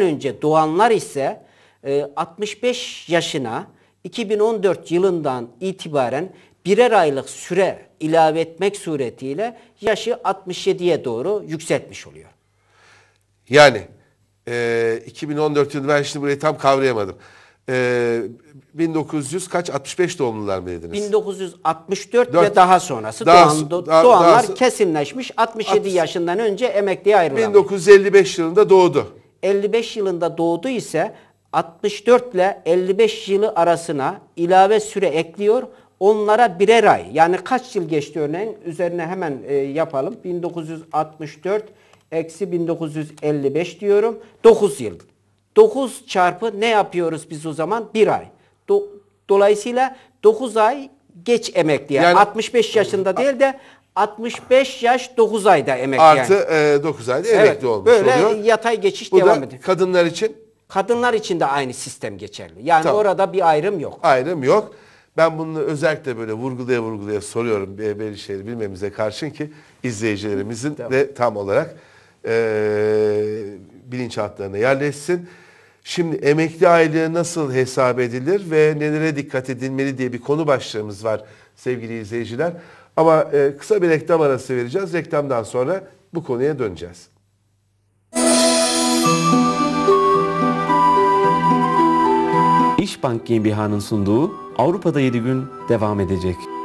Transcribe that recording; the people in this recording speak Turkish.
önce doğanlar ise 65 e, yaşına 2014 yılından itibaren birer aylık süre ilave etmek suretiyle yaşı 67'ye doğru yükseltmiş oluyor. Yani e, 2014 yılı ben şimdi burayı tam kavrayamadım. E, 1900 kaç 65 doğumlular mı dediniz? 1964 4, ve daha sonrası daha, doğan, doğanlar daha, kesinleşmiş 67 60, yaşından önce emekliye ayrılamıyor. 1955 yılında doğdu. 55 yılında doğdu ise 64 ile 55 yılı arasına ilave süre ekliyor. Onlara birer ay yani kaç yıl geçti örneğin üzerine hemen e, yapalım. 1964 eksi 1955 diyorum 9 yıl. 9 çarpı ne yapıyoruz biz o zaman? 1 ay. Do Dolayısıyla 9 ay geç emekli yani, yani 65 yaşında değil de 65 yaş 9 ayda emekli Artı yani. e, 9 ayda emekli olmuş böyle oluyor. Böyle yatay geçiş Bu devam ediyor. kadınlar için? Kadınlar için de aynı sistem geçerli. Yani tamam. orada bir ayrım yok. Ayrım yok. Ben bunu özellikle böyle vurgulaya vurgulaya soruyorum belli şeyleri bilmemize karşın ki izleyicilerimizin tamam. de tam olarak e, bilinç hatlarına yerleşsin. Şimdi emekli aylığı nasıl hesap edilir ve nelere dikkat edilmeli diye bir konu başlığımız var sevgili izleyiciler. Ama e, kısa bir reklam arası vereceğiz. Reklamdan sonra bu konuya döneceğiz. İşbank GmbH'nın sunduğu Avrupa'da 7 gün devam edecek.